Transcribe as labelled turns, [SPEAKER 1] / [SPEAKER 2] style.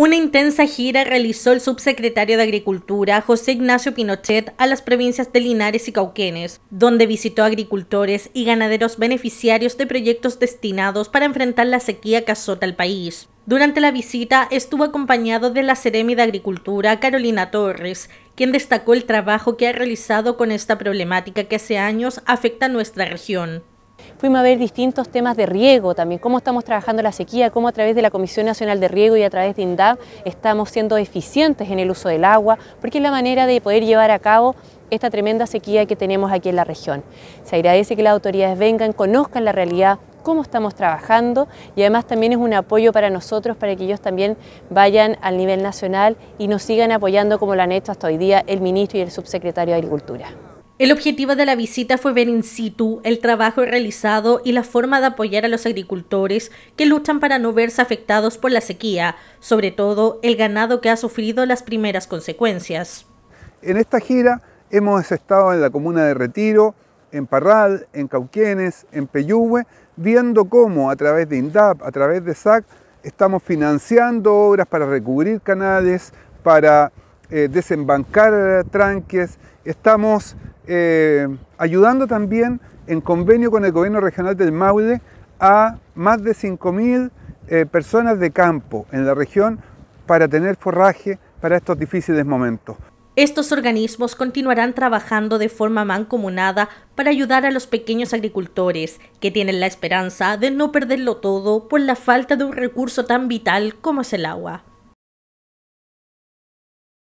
[SPEAKER 1] Una intensa gira realizó el subsecretario de Agricultura, José Ignacio Pinochet, a las provincias de Linares y Cauquenes, donde visitó agricultores y ganaderos beneficiarios de proyectos destinados para enfrentar la sequía que azota el país. Durante la visita estuvo acompañado de la Ceremi de Agricultura, Carolina Torres, quien destacó el trabajo que ha realizado con esta problemática que hace años afecta a nuestra región.
[SPEAKER 2] Fuimos a ver distintos temas de riego también, cómo estamos trabajando la sequía, cómo a través de la Comisión Nacional de Riego y a través de INDAP estamos siendo eficientes en el uso del agua, porque es la manera de poder llevar a cabo esta tremenda sequía que tenemos aquí en la región. Se agradece que las autoridades vengan, conozcan la realidad, cómo estamos trabajando y además también es un apoyo para nosotros para que ellos también vayan al nivel nacional y nos sigan apoyando como lo han hecho hasta hoy día el ministro y el subsecretario de Agricultura.
[SPEAKER 1] El objetivo de la visita fue ver in situ el trabajo realizado y la forma de apoyar a los agricultores que luchan para no verse afectados por la sequía, sobre todo el ganado que ha sufrido las primeras consecuencias.
[SPEAKER 3] En esta gira hemos estado en la comuna de Retiro, en Parral, en Cauquienes, en Peyúgue, viendo cómo a través de INDAP, a través de SAC, estamos financiando obras para recubrir canales, para eh, desembancar tranques, estamos eh, ayudando también en convenio con el gobierno regional del Maule a más de 5.000 eh, personas de campo en la región para tener forraje para estos difíciles momentos.
[SPEAKER 1] Estos organismos continuarán trabajando de forma mancomunada para ayudar a los pequeños agricultores, que tienen la esperanza de no perderlo todo por la falta de un recurso tan vital como es el agua.